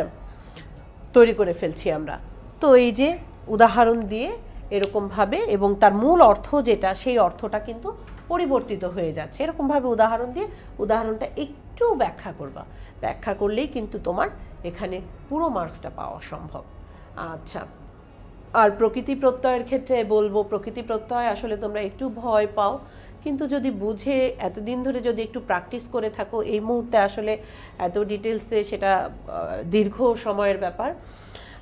তৈরি করে ফেলছি আমরা তো এই যে উদাহরণ দিয়ে এরকমভাবে এবং তার মূল অর্থ যেটা সেই অর্থটা কিন্তু পরিবর্তিত হয়ে যাচ্ছে এরকমভাবে উদাহরণ দিয়ে উদাহরণটা একটু ব্যাখ্যা করবা ব্যাখ্যা করলেই কিন্তু তোমার এখানে পুরো মার্কসটা পাওয়া সম্ভব আচ্ছা আর প্রকৃতি প্রত্যয়ের ক্ষেত্রে বলবো প্রকৃতি প্রত্যয় আসলে তোমরা একটু ভয় পাও কিন্তু যদি বুঝে এতদিন ধরে যদি একটু প্র্যাকটিস করে থাকো এই মুহূর্তে আসলে এত ডিটেলসে সেটা দীর্ঘ সময়ের ব্যাপার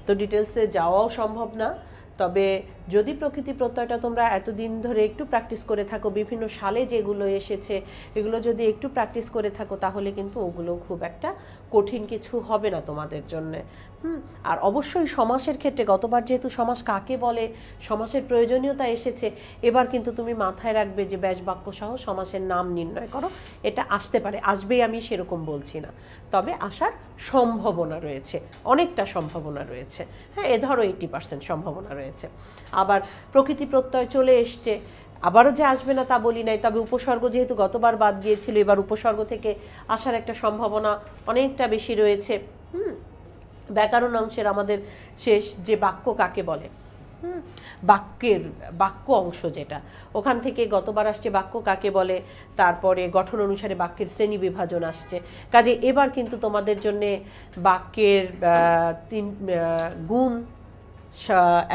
তো ডিটেলসে যাওয়াও সম্ভব না তবে যদি প্রকৃতি প্রত্যয়টা তোমরা এতদিন ধরে একটু প্র্যাকটিস করে থাকো বিভিন্ন সালে যেগুলো এসেছে এগুলো যদি একটু প্র্যাকটিস করে থাকো তাহলে কিন্তু ওগুলো খুব একটা কঠিন কিছু হবে না তোমাদের জন্য হুম আর অবশ্যই সমাসের ক্ষেত্রে গতবার যেহেতু সমাস কাকে বলে সমাসের প্রয়োজনীয়তা এসেছে এবার কিন্তু তুমি মাথায় রাখবে যে ব্যাস বাক্য সহ সমাসের নাম নির্ণয় করো এটা আসতে পারে আসবেই আমি সেরকম বলছি না তবে আসার সম্ভাবনা রয়েছে অনেকটা সম্ভাবনা রয়েছে হ্যাঁ এ ধরো এইটি পার্সেন্ট সম্ভাবনা রয়েছে আবার প্রকৃতি প্রত্যয় চলে এসছে আবারও যে আসবে না তা বলি নাই তবে উপসর্গ যেহেতু গতবার বাদ গিয়েছিল এবার উপসর্গ থেকে আসার একটা সম্ভাবনা অনেকটা বেশি রয়েছে হুম ব্যাকরণ অংশের আমাদের শেষ যে বাক্য কাকে বলে হুম বাক্যের বাক্য অংশ যেটা ওখান থেকে গতবার আসছে বাক্য কাকে বলে তারপরে গঠন অনুসারে বাক্যের শ্রেণী বিভাজন আসছে কাজে এবার কিন্তু তোমাদের জন্যে বাক্যের তিন গুণ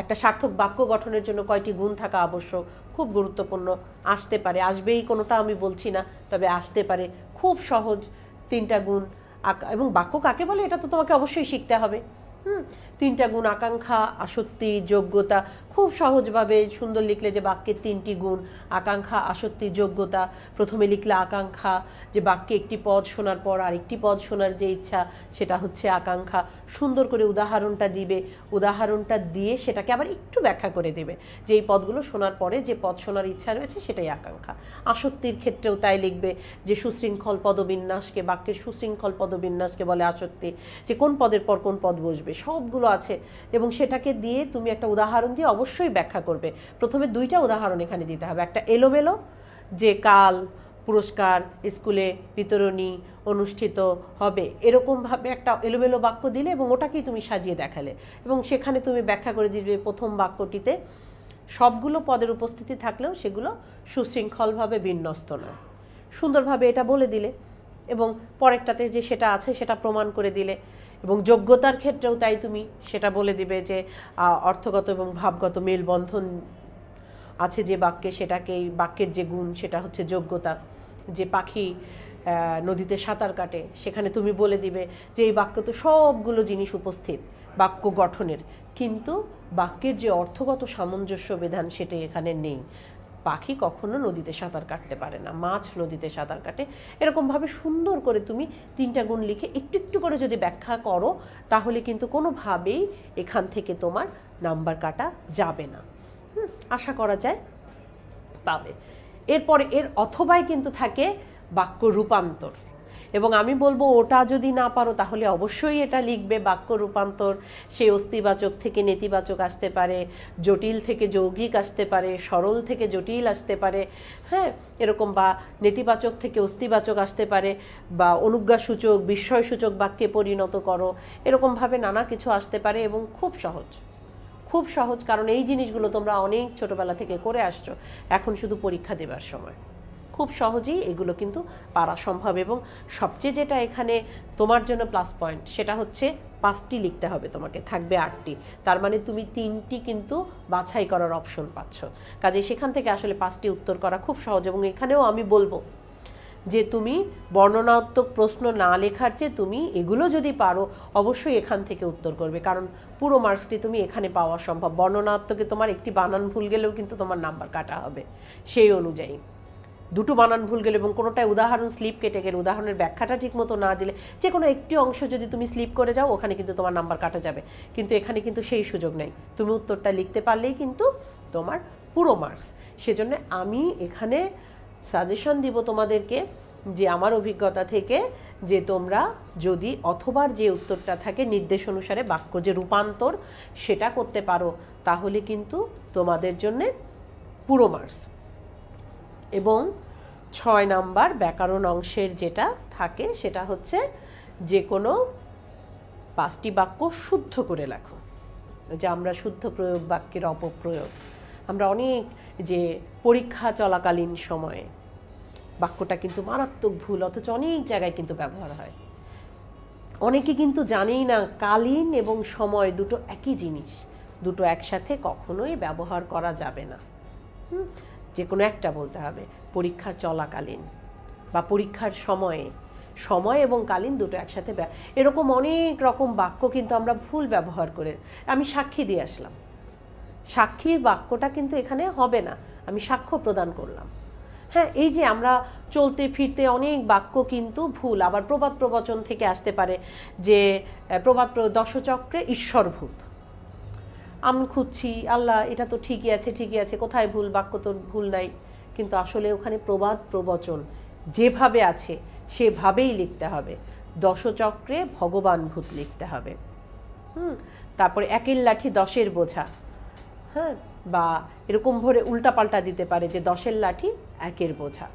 একটা সার্থক বাক্য গঠনের জন্য কয়টি গুণ থাকা আবশ্যক খুব গুরুত্বপূর্ণ আসতে পারে আসবেই কোনোটা আমি বলছি না তবে আসতে পারে খুব সহজ তিনটা গুণ এবং বাক্য কাকে বলে এটা তো তোমাকে অবশ্যই শিখতে হবে হুম তিনটা গুণ আকাঙ্ক্ষা আসক্তি যোগ্যতা খুব সহজভাবে সুন্দর লিখলে যে বাক্যের তিনটি গুণ আকাঙ্ক্ষা আসক্তি যোগ্যতা প্রথমে লিখলে আকাঙ্ক্ষা যে বাক্যে একটি পদ শোনার পর আরেকটি পদ শোনার যে ইচ্ছা সেটা হচ্ছে আকাঙ্ক্ষা সুন্দর করে উদাহরণটা দিবে উদাহরণটা দিয়ে সেটাকে আবার একটু ব্যাখ্যা করে দেবে যে এই পদগুলো শোনার পরে যে পদ শোনার ইচ্ছা রয়েছে সেটাই আকাঙ্ক্ষা আসক্তির ক্ষেত্রেও তাই লিখবে যে সুশৃঙ্খল পদবিন্যাসকে বাক্যের সুশৃঙ্খল পদবিন্যাসকে বলে আসক্তি যে কোন পদের পর কোন পদ বসবে সবগুলো তথ্যগুলো আছে এবং সেটাকে দিয়ে তুমি একটা উদাহরণ দিয়ে অবশ্যই ব্যাখ্যা করবে প্রথমে দুইটা উদাহরণ এখানে দিতে হবে একটা এলোমেলো যে কাল পুরস্কার স্কুলে বিতরণী অনুষ্ঠিত হবে এরকমভাবে একটা এলোমেলো বাক্য দিলে এবং ওটাকেই তুমি সাজিয়ে দেখালে এবং সেখানে তুমি ব্যাখ্যা করে দিবে প্রথম বাক্যটিতে সবগুলো পদের উপস্থিতি থাকলেও সেগুলো সুশৃঙ্খলভাবে বিন্যস্ত নয় সুন্দরভাবে এটা বলে দিলে এবং পরেরটাতে যে সেটা আছে সেটা প্রমাণ করে দিলে এবং যোগ্যতার ক্ষেত্রেও তাই তুমি সেটা বলে দিবে যে অর্থগত এবং ভাবগত মেলবন্ধন আছে যে বাক্যে সেটাকে এই বাক্যের যে গুণ সেটা হচ্ছে যোগ্যতা যে পাখি নদীতে সাঁতার কাটে সেখানে তুমি বলে দিবে যে এই বাক্য তো সবগুলো জিনিস উপস্থিত বাক্য গঠনের কিন্তু বাক্যের যে অর্থগত সামঞ্জস্য বিধান সেটা এখানে নেই পাখি কখনো নদীতে সাঁতার কাটতে পারে না মাছ নদীতে সাঁতার কাটে এরকমভাবে সুন্দর করে তুমি তিনটা গুণ লিখে একটু একটু করে যদি ব্যাখ্যা করো তাহলে কিন্তু কোনোভাবেই এখান থেকে তোমার নাম্বার কাটা যাবে না আশা করা যায় পাবে এরপরে এর অথবাই কিন্তু থাকে বাক্য রূপান্তর এবং আমি বলবো ওটা যদি না পারো তাহলে অবশ্যই এটা লিখবে বাক্য রূপান্তর সেই অস্তিবাচক থেকে নেতিবাচক আসতে পারে জটিল থেকে যৌগিক আসতে পারে সরল থেকে জটিল আসতে পারে হ্যাঁ এরকম বা নেতিবাচক থেকে অস্তিবাচক আসতে পারে বা অনুজ্ঞাসূচক বিস্ময়সূচক বাক্যে পরিণত করো এরকমভাবে নানা কিছু আসতে পারে এবং খুব সহজ খুব সহজ কারণ এই জিনিসগুলো তোমরা অনেক ছোটবেলা থেকে করে আসছো এখন শুধু পরীক্ষা দেবার সময় খুব সহজেই এগুলো কিন্তু পারা সম্ভব এবং সবচেয়ে যেটা এখানে তোমার জন্য প্লাস পয়েন্ট সেটা হচ্ছে পাঁচটি লিখতে হবে তোমাকে থাকবে আটটি তার মানে তুমি তিনটি কিন্তু বাছাই করার অপশন পাচ্ছ কাজে সেখান থেকে আসলে পাঁচটি উত্তর করা খুব সহজ এবং এখানেও আমি বলবো যে তুমি বর্ণনাত্মক প্রশ্ন না লেখার চেয়ে তুমি এগুলো যদি পারো অবশ্যই এখান থেকে উত্তর করবে কারণ পুরো মার্কসটি তুমি এখানে পাওয়া সম্ভব বর্ণনাত্মকে তোমার একটি বানান ভুল গেলেও কিন্তু তোমার নাম্বার কাটা হবে সেই অনুযায়ী দুটো বানান ভুল গেলে এবং কোনোটায় উদাহরণ স্লিপ কেটে গেলে উদাহরণের ব্যাখ্যাটা ঠিক মতো না দিলে যে কোনো একটি অংশ যদি তুমি স্লিপ করে যাও ওখানে কিন্তু তোমার নাম্বার কাটা যাবে কিন্তু এখানে কিন্তু সেই সুযোগ নেই তুমি উত্তরটা লিখতে পারলেই কিন্তু তোমার পুরো মার্কস সেজন্য আমি এখানে সাজেশন দিব তোমাদেরকে যে আমার অভিজ্ঞতা থেকে যে তোমরা যদি অথবার যে উত্তরটা থাকে নির্দেশ অনুসারে বাক্য যে রূপান্তর সেটা করতে পারো তাহলে কিন্তু তোমাদের জন্যে পুরো মার্কস এবং ছয় নাম্বার ব্যাকরণ অংশের যেটা থাকে সেটা হচ্ছে যে কোনো পাঁচটি বাক্য শুদ্ধ করে লেখো যে আমরা শুদ্ধ প্রয়োগ বাক্যের অপপ্রয়োগ আমরা অনেক যে পরীক্ষা চলাকালীন সময়ে বাক্যটা কিন্তু মারাত্মক ভুল অথচ অনেক জায়গায় কিন্তু ব্যবহার হয় অনেকে কিন্তু জানেই না কালীন এবং সময় দুটো একই জিনিস দুটো একসাথে কখনোই ব্যবহার করা যাবে না যে কোনো একটা বলতে হবে পরীক্ষা চলাকালীন বা পরীক্ষার সময়ে সময় এবং কালীন দুটো একসাথে এরকম অনেক রকম বাক্য কিন্তু আমরা ভুল ব্যবহার করে আমি সাক্ষী দিয়ে আসলাম সাক্ষীর বাক্যটা কিন্তু এখানে হবে না আমি সাক্ষ্য প্রদান করলাম হ্যাঁ এই যে আমরা চলতে ফিরতে অনেক বাক্য কিন্তু ভুল আবার প্রবাদ প্রবচন থেকে আসতে পারে যে প্রবাদ দশচক্রে ঈশ্বরভূত আম খুঁজছি আল্লাহ এটা তো ঠিকই আছে ঠিকই আছে কোথায় ভুল বাক্য তো ভুল নাই কিন্তু আসলে ওখানে প্রবাদ প্রবচন যেভাবে আছে সেভাবেই লিখতে হবে দশচক্রে ভগবান ভূত লিখতে হবে হুম তারপরে একের লাঠি দশের বোঝা হ্যাঁ বা এরকম ভরে উল্টাপাল্টা দিতে পারে যে দশের লাঠি একের বোঝা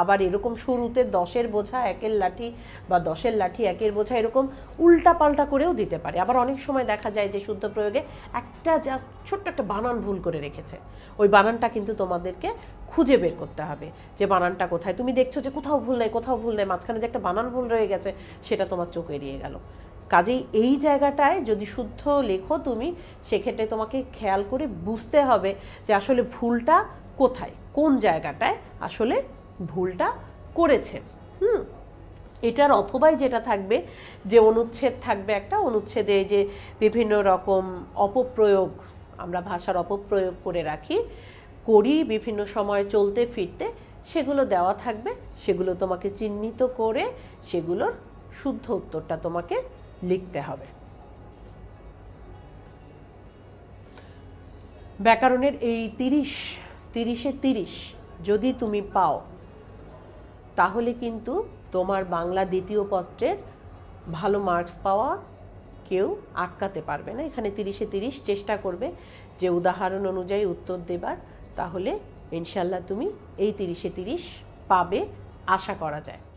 আবার এরকম শুরুতে দশের বোঝা একের লাঠি বা দশের লাঠি একের বোঝা এরকম উল্টা পাল্টা করেও দিতে পারে আবার অনেক সময় দেখা যায় যে শুদ্ধ প্রয়োগে একটা জাস্ট ছোট্ট একটা বানান ভুল করে রেখেছে ওই বানানটা কিন্তু তোমাদেরকে খুঁজে বের করতে হবে যে বানানটা কোথায় তুমি দেখছো যে কোথাও ভুল নেই কোথাও ভুল নেই মাঝখানে যে একটা বানান ভুল রয়ে গেছে সেটা তোমার চোখ এড়িয়ে গেল কাজেই এই জায়গাটায় যদি শুদ্ধ লেখো তুমি সেক্ষেত্রে তোমাকে খেয়াল করে বুঝতে হবে যে আসলে ভুলটা কোথায় কোন জায়গাটায় আসলে ভুলটা করেছে হুম এটার অথবাই যেটা থাকবে যে অনুচ্ছেদ থাকবে একটা অনুচ্ছেদে যে বিভিন্ন রকম অপপ্রয়োগ আমরা ভাষার অপপ্রয়োগ করে রাখি করি বিভিন্ন সময় চলতে ফিরতে সেগুলো দেওয়া থাকবে সেগুলো তোমাকে চিহ্নিত করে সেগুলোর শুদ্ধ উত্তরটা তোমাকে লিখতে হবে ব্যাকরণের এই তিরিশ তিরিশে তিরিশ যদি তুমি পাও তাহলে কিন্তু তোমার বাংলা দ্বিতীয় পত্রের ভালো মার্কস পাওয়া কেউ আটকাতে পারবে না এখানে তিরিশে তিরিশ চেষ্টা করবে যে উদাহরণ অনুযায়ী উত্তর দেবার তাহলে ইনশাল্লাহ তুমি এই তিরিশে তিরিশ পাবে আশা করা যায়